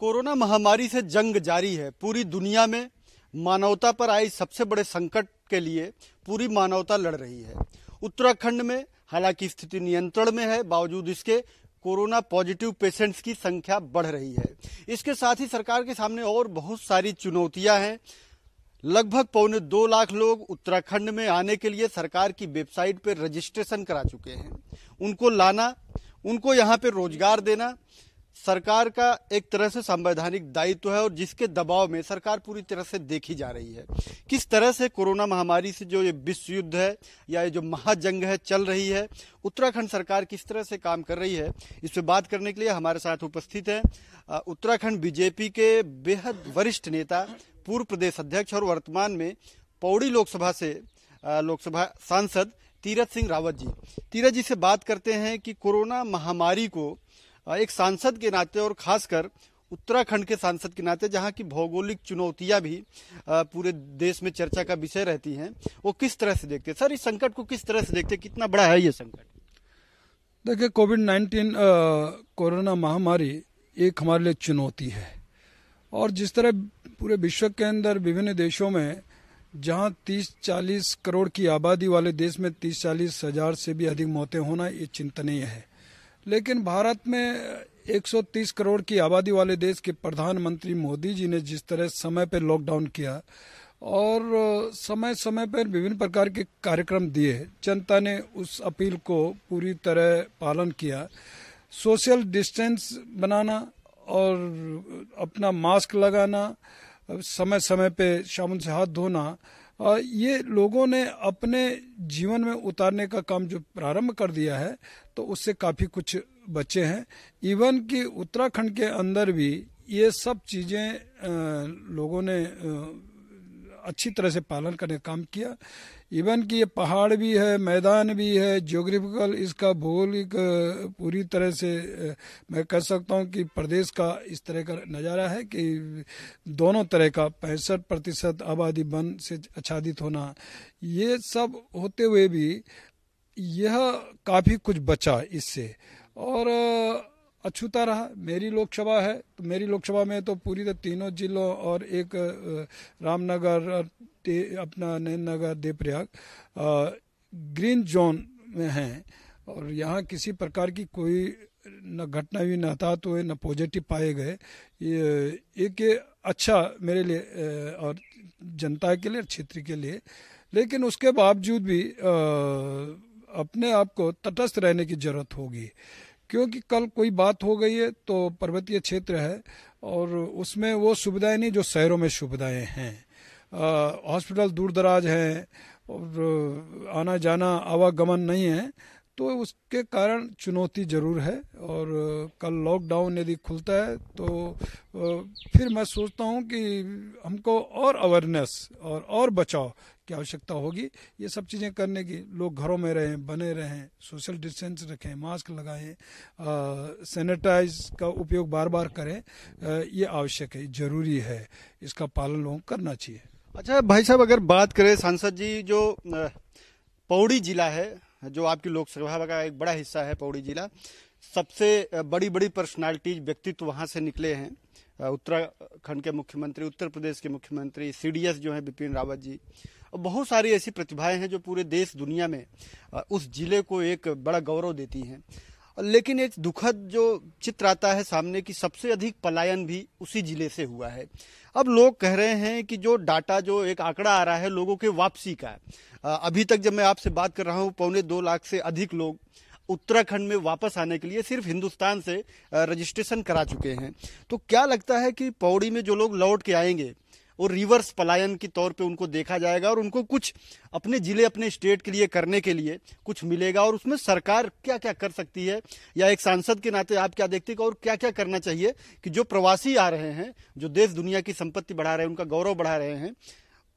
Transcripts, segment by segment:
corona महामारी से जंग जारी है पूरी दुनिया में मानवता पर आई सबसे बड़े संकट के लिए पूरी मानवता लड़ रही है उत्तराखंड में हालांकि स्थिति नियंत्रण में है बावजूद इसके कोरोना पॉजिटिव पेशेंट्स की संख्या बढ़ रही है इसके साथ ही सरकार के सामने और बहुत सारी चुनौतियां हैं लगभग पौने दो लाख लोग उत्तराखंड में आने के लिए सरकार की वेबसाइट पर रजिस्ट्रेशन करा चुके हैं उनको लाना उनको यहाँ पे रोजगार देना सरकार का एक तरह से संवैधानिक दायित्व है और जिसके दबाव में सरकार पूरी तरह से देखी जा रही है किस तरह से कोरोना महामारी से जो ये विश्व युद्ध है या ये जो महाजंग है चल रही है उत्तराखंड सरकार किस तरह से काम कर रही है इस पर बात करने के लिए हमारे साथ उपस्थित हैं उत्तराखंड बीजेपी के बेहद वरिष्ठ नेता पूर्व प्रदेश अध्यक्ष और वर्तमान में पौड़ी लोकसभा से लोकसभा सांसद तीरथ सिंह रावत जी तीरथ जी से बात करते हैं कि कोरोना महामारी को एक सांसद के नाते और खासकर उत्तराखंड के सांसद के नाते जहाँ की भौगोलिक चुनौतियाँ भी पूरे देश में चर्चा का विषय रहती हैं वो किस तरह से देखते हैं सर इस संकट को किस तरह से देखते हैं कितना बड़ा है ये संकट देखिए कोविड नाइन्टीन कोरोना महामारी एक हमारे लिए चुनौती है और जिस तरह पूरे विश्व के अंदर विभिन्न देशों में जहाँ 30-40 करोड़ की आबादी वाले देश में 30-40 हजार से भी अधिक मौतें होना ये चिंतनीय है लेकिन भारत में 130 करोड़ की आबादी वाले देश के प्रधानमंत्री मोदी जी ने जिस तरह समय पर लॉकडाउन किया और समय समय पर विभिन्न प्रकार के कार्यक्रम दिए जनता ने उस अपील को पूरी तरह पालन किया सोशल डिस्टेंस बनाना और अपना मास्क लगाना समय समय पे साबुन से हाथ धोना ये लोगों ने अपने जीवन में उतारने का काम जो प्रारंभ कर दिया है तो उससे काफ़ी कुछ बचे हैं इवन कि उत्तराखंड के अंदर भी ये सब चीज़ें लोगों ने अच्छी तरह से पालन करने का काम किया इवन कि ये पहाड़ भी है मैदान भी है ज्योग्राफिकल इसका भौगोलिक पूरी तरह से मैं कह सकता हूँ कि प्रदेश का इस तरह का नज़ारा है कि दोनों तरह का पैंसठ प्रतिशत आबादी वन से आच्छादित होना ये सब होते हुए भी यह काफ़ी कुछ बचा इससे और अछूता रहा मेरी लोकसभा है तो मेरी लोकसभा में तो पूरी तरह तीनों जिलों और एक रामनगर अपना नगर देवप्रयाग ग्रीन जोन में हैं और यहाँ किसी प्रकार की कोई न घटना भी न था हुए तो न पॉजिटिव पाए गए ये एक अच्छा मेरे लिए और जनता के लिए क्षेत्र के लिए लेकिन उसके बावजूद भी आ, अपने आप को तटस्थ रहने की जरूरत होगी क्योंकि कल कोई बात हो गई है तो पर्वतीय क्षेत्र है और उसमें वो सुविधाएं नहीं जो शहरों में सुविधाएं हैं हॉस्पिटल दूर दराज हैं और आना जाना आवागमन नहीं है तो उसके कारण चुनौती ज़रूर है और कल लॉकडाउन यदि खुलता है तो फिर मैं सोचता हूँ कि हमको और अवेयरनेस और और बचाव की आवश्यकता होगी ये सब चीज़ें करने की लोग घरों में रहें बने रहें सोशल डिस्टेंस रखें मास्क लगाएं सैनिटाइज का उपयोग बार बार करें ये आवश्यक है ज़रूरी है इसका पालन लोगों करना चाहिए अच्छा भाई साहब अगर बात करें सांसद जी जो पौड़ी जिला है जो आपकी लोकसभा का एक बड़ा हिस्सा है पौड़ी जिला सबसे बड़ी बड़ी पर्सनालिटीज व्यक्तित्व वहाँ से निकले हैं उत्तराखंड के मुख्यमंत्री उत्तर प्रदेश के मुख्यमंत्री सी जो हैं बिपिन रावत जी और बहुत सारी ऐसी प्रतिभाएं हैं जो पूरे देश दुनिया में उस जिले को एक बड़ा गौरव देती हैं लेकिन एक दुखद जो चित्र आता है सामने की सबसे अधिक पलायन भी उसी जिले से हुआ है अब लोग कह रहे हैं कि जो डाटा जो एक आंकड़ा आ रहा है लोगों के वापसी का अभी तक जब मैं आपसे बात कर रहा हूँ पौने दो लाख से अधिक लोग उत्तराखंड में वापस आने के लिए सिर्फ हिंदुस्तान से रजिस्ट्रेशन करा चुके हैं तो क्या लगता है कि पौड़ी में जो लोग लौट के आएंगे और रिवर्स पलायन के तौर पे उनको देखा जाएगा और उनको कुछ अपने जिले अपने स्टेट के लिए करने के लिए कुछ मिलेगा और उसमें सरकार क्या क्या कर सकती है या एक सांसद के नाते आप क्या देखते हैं और क्या क्या करना चाहिए कि जो प्रवासी आ रहे हैं जो देश दुनिया की संपत्ति बढ़ा रहे हैं उनका गौरव बढ़ा रहे हैं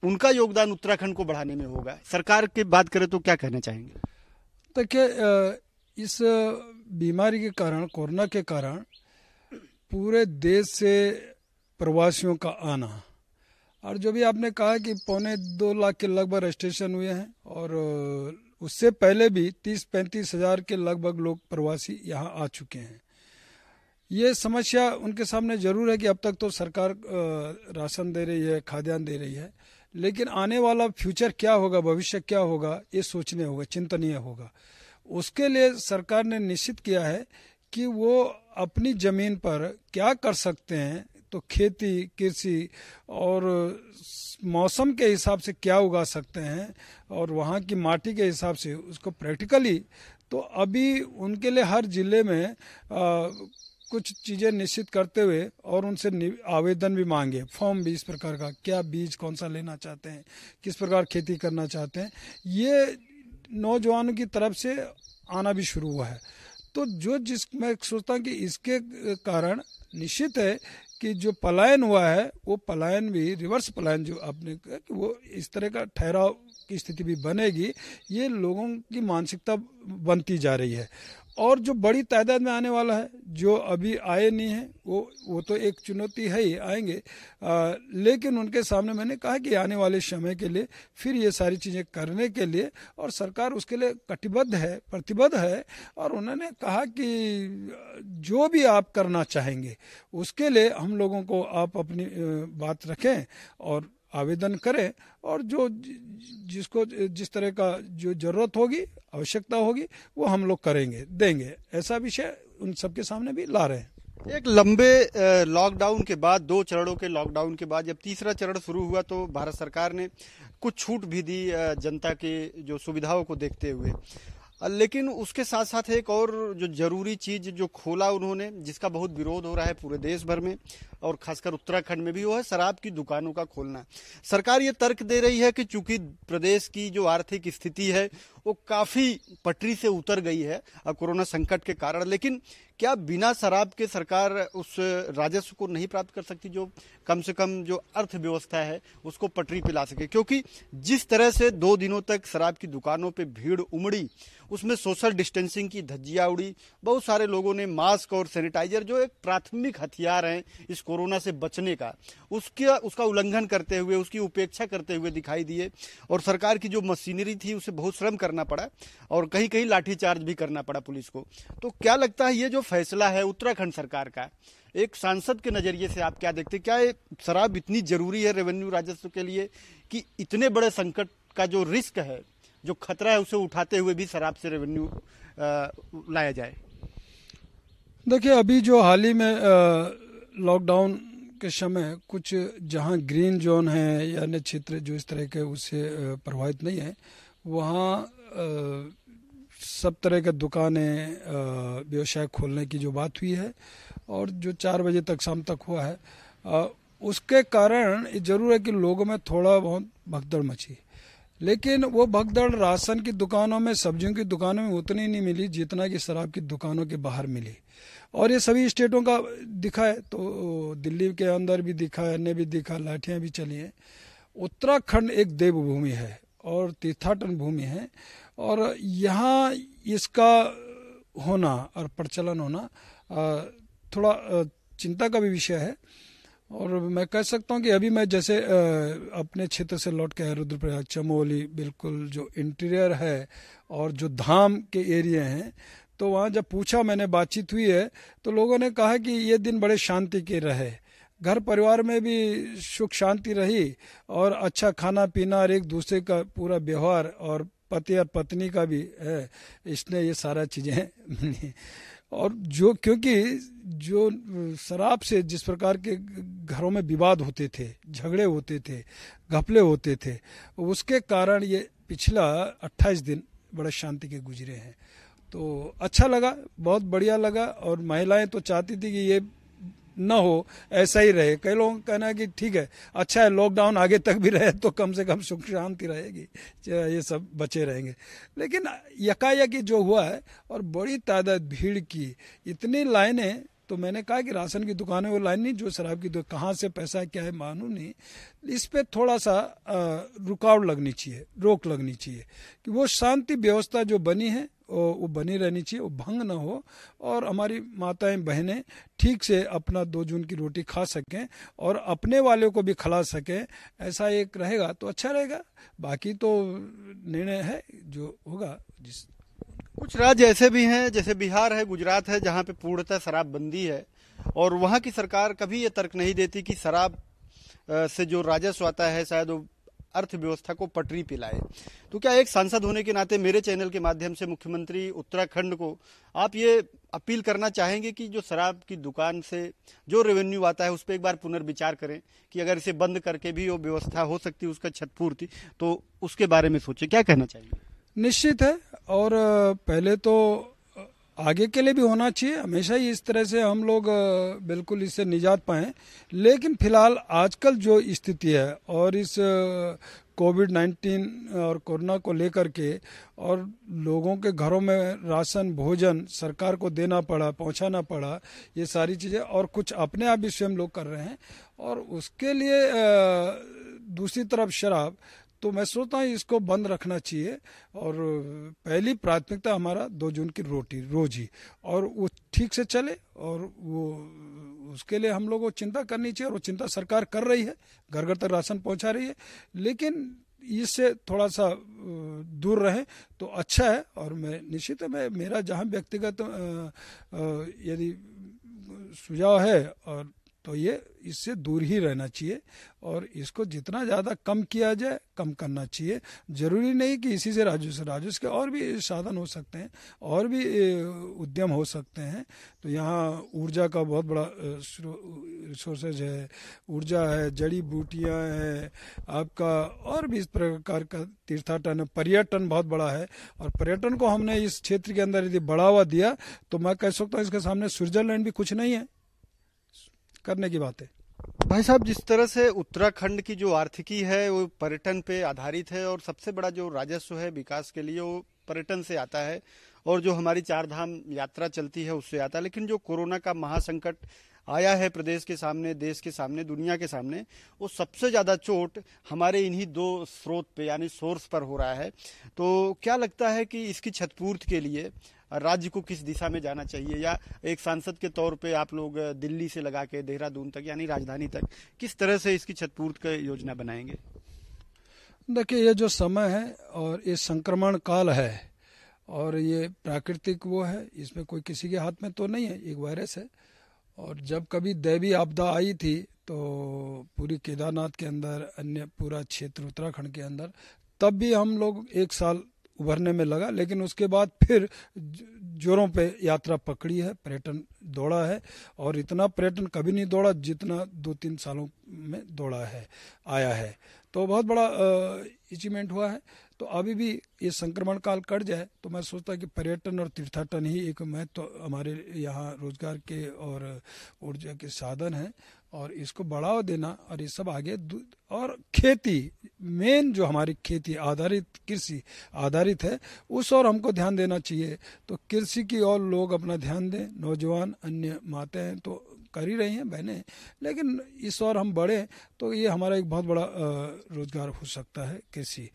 उनका योगदान उत्तराखंड को बढ़ाने में होगा सरकार की बात करें तो क्या कहना चाहेंगे देखिए इस बीमारी के कारण कोरोना के कारण पूरे देश से प्रवासियों का आना और जो भी आपने कहा कि पौने दो लाख के लगभग रजिस्ट्रेशन हुए हैं और उससे पहले भी तीस पैंतीस हजार के लगभग लोग प्रवासी यहाँ आ चुके हैं ये समस्या उनके सामने जरूर है कि अब तक तो सरकार राशन दे रही है खाद्यान्न दे रही है लेकिन आने वाला फ्यूचर क्या होगा भविष्य क्या होगा ये सोचने होगा चिंतनीय होगा उसके लिए सरकार ने निश्चित किया है कि वो अपनी जमीन पर क्या कर सकते हैं तो खेती कृषि और मौसम के हिसाब से क्या उगा सकते हैं और वहाँ की माटी के हिसाब से उसको प्रैक्टिकली तो अभी उनके लिए हर ज़िले में आ, कुछ चीज़ें निश्चित करते हुए और उनसे आवेदन भी मांगे फॉर्म भी इस प्रकार का क्या बीज कौन सा लेना चाहते हैं किस प्रकार खेती करना चाहते हैं ये नौजवानों की तरफ से आना भी शुरू हुआ है तो जो जिस मैं सोचता हूँ कि इसके कारण निश्चित है कि जो पलायन हुआ है वो पलायन भी रिवर्स पलायन जो आपने कहा कि वो इस तरह का ठहराव की स्थिति भी बनेगी ये लोगों की मानसिकता बनती जा रही है और जो बड़ी तादाद में आने वाला है जो अभी आए नहीं है वो वो तो एक चुनौती है ही आएंगे आ, लेकिन उनके सामने मैंने कहा कि आने वाले समय के लिए फिर ये सारी चीज़ें करने के लिए और सरकार उसके लिए कटिबद्ध है प्रतिबद्ध है और उन्होंने कहा कि जो भी आप करना चाहेंगे उसके लिए हम लोगों को आप अपनी बात रखें और आवेदन करें और जो जिसको जिस तरह का जो जरूरत होगी आवश्यकता होगी वो हम लोग करेंगे देंगे ऐसा विषय उन सबके सामने भी ला रहे हैं एक लंबे लॉकडाउन के बाद दो चरणों के लॉकडाउन के बाद जब तीसरा चरण शुरू हुआ तो भारत सरकार ने कुछ छूट भी दी जनता के जो सुविधाओं को देखते हुए लेकिन उसके साथ साथ एक और जो जरूरी चीज जो खोला उन्होंने जिसका बहुत विरोध हो रहा है पूरे देश भर में और खासकर उत्तराखंड में भी वो है शराब की दुकानों का खोलना सरकार ये तर्क दे रही है कि चूंकि प्रदेश की जो आर्थिक स्थिति है वो काफ़ी पटरी से उतर गई है कोरोना संकट के कारण लेकिन क्या बिना शराब के सरकार उस राजस्व को नहीं प्राप्त कर सकती जो कम से कम जो अर्थव्यवस्था है उसको पटरी पे ला सके क्योंकि जिस तरह से दो दिनों तक शराब की दुकानों पे भीड़ उमड़ी उसमें सोशल डिस्टेंसिंग की धज्जिया उड़ी बहुत सारे लोगों ने मास्क और सैनिटाइजर जो एक प्राथमिक हथियार हैं इस कोरोना से बचने का उसके उसका उल्लंघन करते हुए उसकी उपेक्षा करते हुए दिखाई दिए और सरकार की जो मशीनरी थी उसे बहुत श्रम कर करना पड़ा और कहीं कहीं लाठीचार्ज भी करना पड़ा पुलिस को तो क्या लगता है ये जो फैसला है उत्तराखंड सरकार का एक सांसद के नज़रिए से आप क्या देखते हैं क्या ये शराब इतनी ज़रूरी है रेवेन्यू राजस्व के लिए कि इतने बड़े संकट का जो रिस्क है जो खतरा है उसे उठाते हुए भी शराब से रेवेन्यू लाया जाए देखिए अभी जो हाल ही में लॉकडाउन के समय कुछ जहां ग्रीन जोन है या अन्य क्षेत्र जो इस तरह के उससे प्रभावित नहीं है वहाँ सब तरह का दुकानें व्यवसाय खोलने की जो बात हुई है और जो चार बजे तक शाम तक हुआ है आ, उसके कारण जरूर है कि लोगों में थोड़ा बहुत भगदड़ मची लेकिन वो भगदड़ राशन की दुकानों में सब्जियों की दुकानों में उतनी नहीं मिली जितना कि शराब की दुकानों के बाहर मिली और ये सभी स्टेटों का दिखा है तो दिल्ली के अंदर भी दिखा है ने भी दिखा लाठियाँ भी चली हैं उत्तराखंड एक देवभूमि है और तीर्थाटन भूमि है और यहाँ इसका होना और प्रचलन होना थोड़ा चिंता का भी विषय है और मैं कह सकता हूँ कि अभी मैं जैसे अपने क्षेत्र से लौट के रुद्रप्रयाग चमोली बिल्कुल जो इंटीरियर है और जो धाम के एरिया हैं तो वहाँ जब पूछा मैंने बातचीत हुई है तो लोगों ने कहा कि ये दिन बड़े शांति के रहे घर परिवार में भी सुख शांति रही और अच्छा खाना पीना और एक दूसरे का पूरा व्यवहार और पति और पत्नी का भी है इसने ये सारा चीज़ें मिली और जो क्योंकि जो शराब से जिस प्रकार के घरों में विवाद होते थे झगड़े होते थे घपले होते थे उसके कारण ये पिछला 28 दिन बड़े शांति के गुजरे हैं तो अच्छा लगा बहुत बढ़िया लगा और महिलाएं तो चाहती थी कि ये न हो ऐसा ही रहे कई लोगों का कहना है कि ठीक है अच्छा है लॉकडाउन आगे तक भी रहे तो कम से कम सुख शांति रहेगी ये सब बचे रहेंगे लेकिन यकायक जो हुआ है और बड़ी तादाद भीड़ की इतनी लाइनें तो मैंने कहा कि राशन की दुकान है वो लाइन नहीं जो शराब की दुकान कहाँ से पैसा क्या है मालूम नहीं इस पर थोड़ा सा रुकावट लगनी चाहिए रोक लगनी चाहिए कि वो शांति व्यवस्था जो बनी है वो बनी रहनी चाहिए वो भंग ना हो और हमारी माताएं बहनें ठीक से अपना दो जून की रोटी खा सकें और अपने वाले को भी खिला सकें ऐसा एक रहेगा तो अच्छा रहेगा बाकी तो निर्णय है जो होगा जिस कुछ राज्य ऐसे भी हैं जैसे बिहार है गुजरात है जहाँ पे पूर्णतः शराबबंदी है और वहाँ की सरकार कभी ये तर्क नहीं देती कि शराब से जो राजस्व आता है शायद वो अर्थव्यवस्था को पटरी पिलाए तो क्या एक सांसद होने के नाते मेरे चैनल के माध्यम से मुख्यमंत्री उत्तराखंड को आप ये अपील करना चाहेंगे कि जो शराब की दुकान से जो रेवेन्यू आता है उस पर एक बार पुनर्विचार करें कि अगर इसे बंद करके भी वो व्यवस्था हो सकती है उसका छतपूर्ति तो उसके बारे में सोचें क्या कहना चाहिए निश्चित है और पहले तो आगे के लिए भी होना चाहिए हमेशा ही इस तरह से हम लोग बिल्कुल इससे निजात पाए लेकिन फिलहाल आजकल जो स्थिति है और इस कोविड 19 और कोरोना को लेकर के और लोगों के घरों में राशन भोजन सरकार को देना पड़ा पहुंचाना पड़ा ये सारी चीज़ें और कुछ अपने आप भी स्वयं लोग कर रहे हैं और उसके लिए दूसरी तरफ शराब तो मैं सोचता हूँ इसको बंद रखना चाहिए और पहली प्राथमिकता हमारा दो जून की रोटी रोज ही और वो ठीक से चले और वो उसके लिए हम लोगों को चिंता करनी चाहिए और वो चिंता सरकार कर रही है घर घर तक राशन पहुंचा रही है लेकिन इससे थोड़ा सा दूर रहे तो अच्छा है और मैं निश्चित मैं मेरा जहाँ व्यक्तिगत यदि सुझाव है और तो ये इससे दूर ही रहना चाहिए और इसको जितना ज़्यादा कम किया जाए कम करना चाहिए ज़रूरी नहीं कि इसी से राजस्व राजस्व के और भी साधन हो सकते हैं और भी उद्यम हो सकते हैं तो यहाँ ऊर्जा का बहुत बड़ा रिसोर्सेज है ऊर्जा है जड़ी बूटियाँ हैं आपका और भी इस प्रकार का तीर्थाटन पर्यटन बहुत बड़ा है और पर्यटन को हमने इस क्षेत्र के अंदर यदि बढ़ावा दिया तो मैं कह सकता हूँ इसके सामने स्विट्जरलैंड भी कुछ नहीं है करने की बात है भाई साहब जिस तरह से उत्तराखंड की जो आर्थिकी है वो पर्यटन पे आधारित है और सबसे बड़ा जो राजस्व है विकास के लिए वो पर्यटन से आता है और जो हमारी चार धाम यात्रा चलती है उससे आता है लेकिन जो कोरोना का महासंकट आया है प्रदेश के सामने देश के सामने दुनिया के सामने वो सबसे ज़्यादा चोट हमारे इन्हीं दो स्रोत पे यानी सोर्स पर हो रहा है तो क्या लगता है कि इसकी छतपूर्त के लिए राज्य को किस दिशा में जाना चाहिए या एक सांसद के तौर पे आप लोग दिल्ली से लगा के देहरादून तक यानी राजधानी तक किस तरह से इसकी छतपूर्त का योजना बनाएंगे देखिए ये जो समय है और ये संक्रमण काल है और ये प्राकृतिक वो है इसमें कोई किसी के हाथ में तो नहीं है एक वायरस है और जब कभी दैवी आपदा आई थी तो पूरी केदारनाथ के अंदर अन्य पूरा क्षेत्र उत्तराखंड के अंदर तब भी हम लोग एक साल उभरने में लगा लेकिन उसके बाद फिर जोरों पे यात्रा पकड़ी है पर्यटन दौड़ा है और इतना पर्यटन कभी नहीं दौड़ा जितना दो तीन सालों में दौड़ा है आया है तो बहुत बड़ा अचीवमेंट हुआ है तो अभी भी ये संक्रमण काल कट जाए तो मैं सोचता कि पर्यटन और तीर्थाटन ही एक महत्व तो हमारे यहाँ रोजगार के और ऊर्जा के साधन हैं और इसको बढ़ावा देना और ये सब आगे और खेती मेन जो हमारी खेती आधारित कृषि आधारित है उस और हमको ध्यान देना चाहिए तो कृषि की ओर लोग अपना ध्यान दें नौजवान अन्य माते हैं तो कर ही रही हैं बहनें लेकिन इस और हम बढ़े तो ये हमारा एक बहुत बड़ा रोजगार हो सकता है कृषि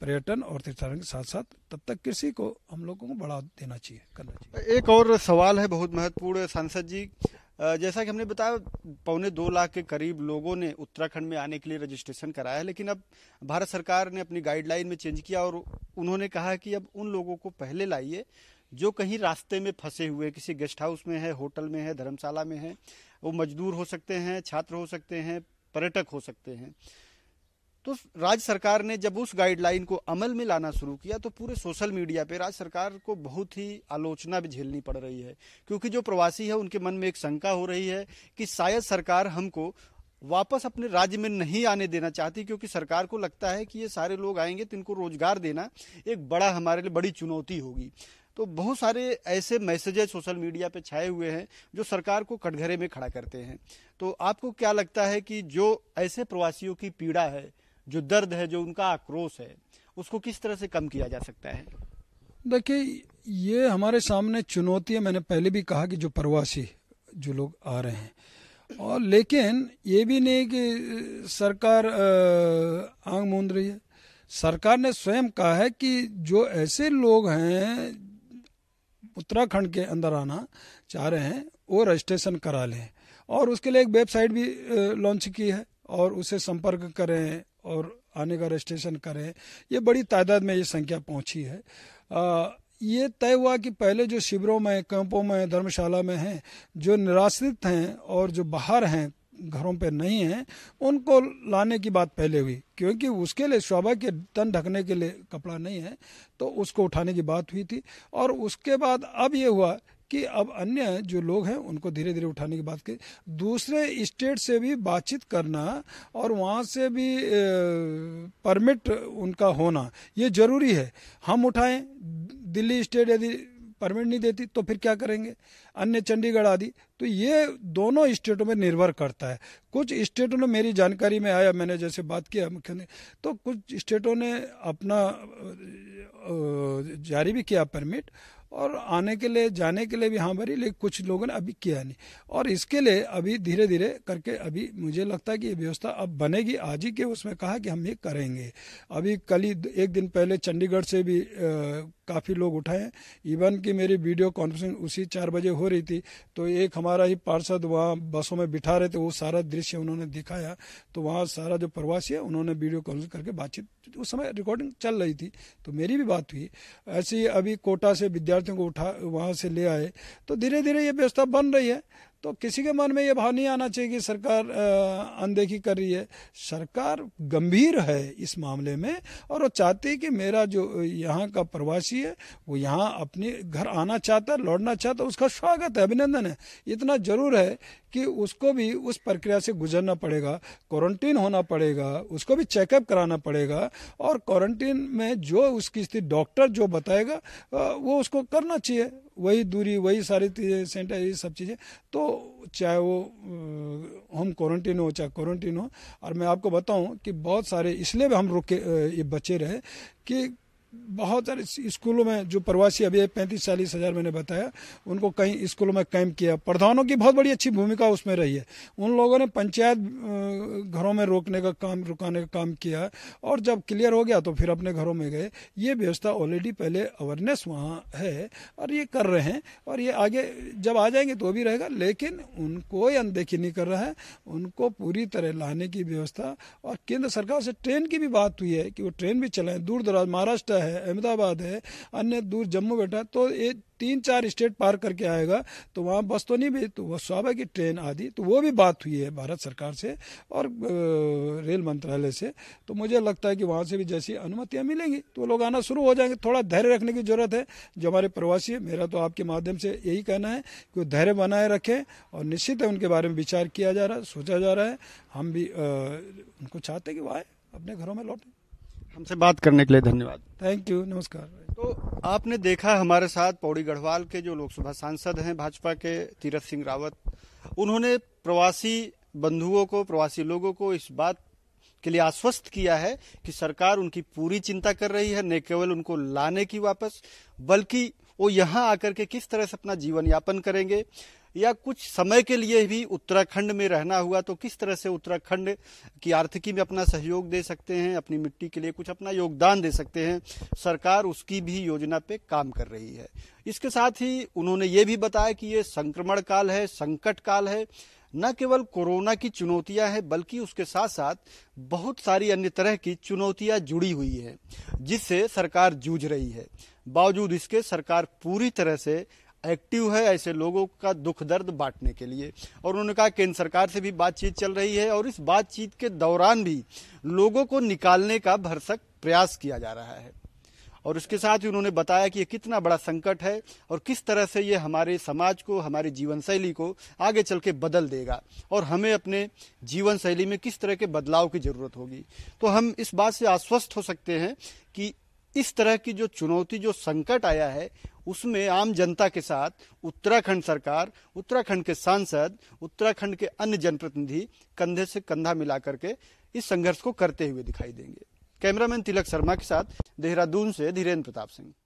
पर्यटन और तीर्थाटन के साथ साथ तब तक कृषि को हम लोगों को बढ़ावा देना चाहिए करना चाहिए एक और सवाल है बहुत महत्वपूर्ण सांसद जी जैसा कि हमने बताया पौने दो लाख के करीब लोगों ने उत्तराखंड में आने के लिए रजिस्ट्रेशन कराया है लेकिन अब भारत सरकार ने अपनी गाइडलाइन में चेंज किया और उन्होंने कहा कि अब उन लोगों को पहले लाइए जो कहीं रास्ते में फंसे हुए किसी गेस्ट हाउस में है होटल में है धर्मशाला में है वो मजदूर हो सकते हैं छात्र हो सकते हैं पर्यटक हो सकते हैं तो राज्य सरकार ने जब उस गाइडलाइन को अमल में लाना शुरू किया तो पूरे सोशल मीडिया पे राज्य सरकार को बहुत ही आलोचना भी झेलनी पड़ रही है क्योंकि जो प्रवासी है उनके मन में एक शंका हो रही है कि शायद सरकार हमको वापस अपने राज्य में नहीं आने देना चाहती क्योंकि सरकार को लगता है कि ये सारे लोग आएंगे तो इनको रोजगार देना एक बड़ा हमारे लिए बड़ी चुनौती होगी तो बहुत सारे ऐसे मैसेजेज सोशल मीडिया पे छाए हुए हैं जो सरकार को कटघरे में खड़ा करते हैं तो आपको क्या लगता है कि जो ऐसे प्रवासियों की पीड़ा है जो दर्द है जो उनका आक्रोश है उसको किस तरह से कम किया जा सकता है देखिए ये हमारे सामने चुनौती है मैंने पहले भी कहा कि जो प्रवासी जो लोग आ रहे हैं और लेकिन ये भी नहीं कि सरकार आंग मूंद रही है सरकार ने स्वयं कहा है कि जो ऐसे लोग हैं उत्तराखंड के अंदर आना चाह रहे हैं वो रजिस्ट्रेशन करा लें और उसके लिए एक वेबसाइट भी लॉन्च की है और उसे संपर्क करें और आने का रजिस्ट्रेशन करें ये बड़ी तादाद में ये संख्या पहुंची है आ, ये तय हुआ कि पहले जो शिविरों में कैंपों में धर्मशाला में हैं जो निराश्रित हैं और जो बाहर हैं घरों पे नहीं हैं उनको लाने की बात पहले हुई क्योंकि उसके लिए शोभा के तन ढकने के लिए कपड़ा नहीं है तो उसको उठाने की बात हुई थी और उसके बाद अब ये हुआ कि अब अन्य जो लोग हैं उनको धीरे धीरे उठाने की बात की दूसरे स्टेट से भी बातचीत करना और वहाँ से भी परमिट उनका होना ये जरूरी है हम उठाएं दिल्ली स्टेट यदि परमिट नहीं देती तो फिर क्या करेंगे अन्य चंडीगढ़ आदि तो ये दोनों स्टेटों में निर्भर करता है कुछ स्टेटों ने मेरी जानकारी में आया मैंने जैसे बात किया मुख्यमंत्री तो कुछ स्टेटों ने अपना जारी भी किया परमिट और आने के लिए जाने के लिए भी हाँ भरी लेकिन कुछ लोगों ने अभी किया नहीं और इसके लिए अभी धीरे धीरे करके अभी मुझे लगता है कि ये व्यवस्था अब बनेगी आज ही के उसमें कहा कि हम ये करेंगे अभी कल ही एक दिन पहले चंडीगढ़ से भी काफ़ी लोग उठाए इवन कि मेरी वीडियो कॉन्फ्रेंसिंग उसी चार बजे हो रही थी तो एक हमारा ही पार्षद वहाँ बसों में बिठा रहे थे वो सारा दृश्य उन्होंने दिखाया तो वहाँ सारा जो प्रवासी है उन्होंने वीडियो कॉन्फ्रेंस करके बातचीत उस समय रिकॉर्डिंग चल रही थी तो मेरी भी बात हुई ऐसे ही अभी कोटा से विद्यार्थियों को उठा वहाँ से ले आए तो धीरे धीरे ये व्यवस्था बन रही है तो किसी के मन में ये भाव नहीं आना चाहिए कि सरकार अनदेखी कर रही है सरकार गंभीर है इस मामले में और वो चाहती है कि मेरा जो यहाँ का प्रवासी है वो यहाँ अपने घर आना चाहता है लौटना चाहता है उसका स्वागत है अभिनंदन है इतना जरूर है कि उसको भी उस प्रक्रिया से गुजरना पड़ेगा क्वारंटीन होना पड़ेगा उसको भी चेकअप कराना पड़ेगा और क्वारंटीन में जो उसकी स्थिति डॉक्टर जो बताएगा वो उसको करना चाहिए वही दूरी वही सारी ये सब चीज़ें तो चाहे वो होम क्वारंटीन हो चाहे क्वारंटीन हो और मैं आपको बताऊं कि बहुत सारे इसलिए भी हम रुके ये बचे रहे कि बहुत सारे स्कूलों में जो प्रवासी अभी पैंतीस चालीस हज़ार मैंने बताया उनको कई स्कूलों में कैंप किया प्रधानों की बहुत बड़ी अच्छी भूमिका उसमें रही है उन लोगों ने पंचायत घरों में रोकने का काम रुकाने का काम किया और जब क्लियर हो गया तो फिर अपने घरों में गए ये व्यवस्था ऑलरेडी पहले अवेयरनेस वहाँ है और ये कर रहे हैं और ये आगे जब आ जाएंगे तो भी रहेगा लेकिन उनको अनदेखी नहीं कर रहा है उनको पूरी तरह लाने की व्यवस्था और केंद्र सरकार से ट्रेन की भी बात हुई है कि वो ट्रेन भी चलाएं दूर दराज महाराष्ट्र है है अहमदाबाद है अन्य दूर जम्मू बैठा तो ये तीन चार स्टेट पार करके आएगा तो वहाँ बस तो नहीं भेज तो वह की ट्रेन आदि तो वो भी बात हुई है भारत सरकार से और रेल मंत्रालय से तो मुझे लगता है कि वहाँ से भी जैसी अनुमतियाँ मिलेंगी तो लोग आना शुरू हो जाएंगे थोड़ा धैर्य रखने की जरूरत है जो हमारे प्रवासी है मेरा तो आपके माध्यम से यही कहना है कि धैर्य बनाए रखें और निश्चित है उनके बारे में विचार किया जा रहा है सोचा जा रहा है हम भी उनको चाहते कि वह आए अपने घरों में लौटें हमसे बात करने के लिए धन्यवाद थैंक यू नमस्कार तो आपने देखा हमारे साथ पौड़ी गढ़वाल के जो लोकसभा सांसद हैं भाजपा के तीरथ सिंह रावत उन्होंने प्रवासी बंधुओं को प्रवासी लोगों को इस बात के लिए आश्वस्त किया है कि सरकार उनकी पूरी चिंता कर रही है न केवल उनको लाने की वापस बल्कि वो यहाँ आकर के किस तरह से अपना जीवन यापन करेंगे या कुछ समय के लिए भी उत्तराखंड में रहना हुआ तो किस तरह से उत्तराखंड की आर्थिकी में अपना सहयोग दे सकते हैं अपनी मिट्टी के लिए कुछ अपना योगदान दे सकते हैं सरकार उसकी भी योजना पे काम कर रही है इसके साथ ही उन्होंने ये भी बताया कि ये संक्रमण काल है संकट काल है न केवल कोरोना की चुनौतियां हैं बल्कि उसके साथ साथ बहुत सारी अन्य तरह की चुनौतियां जुड़ी हुई हैं जिससे सरकार जूझ रही है बावजूद इसके सरकार पूरी तरह से एक्टिव है ऐसे लोगों का दुख दर्द बांटने के लिए और उन्होंने कहा केंद्र सरकार से भी बातचीत चल रही है और इस बातचीत के दौरान भी लोगों को निकालने का भरसक प्रयास किया जा रहा है और उसके साथ ही उन्होंने बताया कि ये कितना बड़ा संकट है और किस तरह से ये हमारे समाज को हमारी जीवन शैली को आगे चल के बदल देगा और हमें अपने जीवन शैली में किस तरह के बदलाव की जरूरत होगी तो हम इस बात से आश्वस्त हो सकते हैं कि इस तरह की जो चुनौती जो संकट आया है उसमें आम जनता के साथ उत्तराखंड सरकार उत्तराखंड के सांसद उत्तराखंड के अन्य जनप्रतिनिधि कंधे से कंधा मिलाकर के इस संघर्ष को करते हुए दिखाई देंगे कैमरामैन तिलक शर्मा के साथ देहरादून से धीरेन्द्र प्रताप सिंह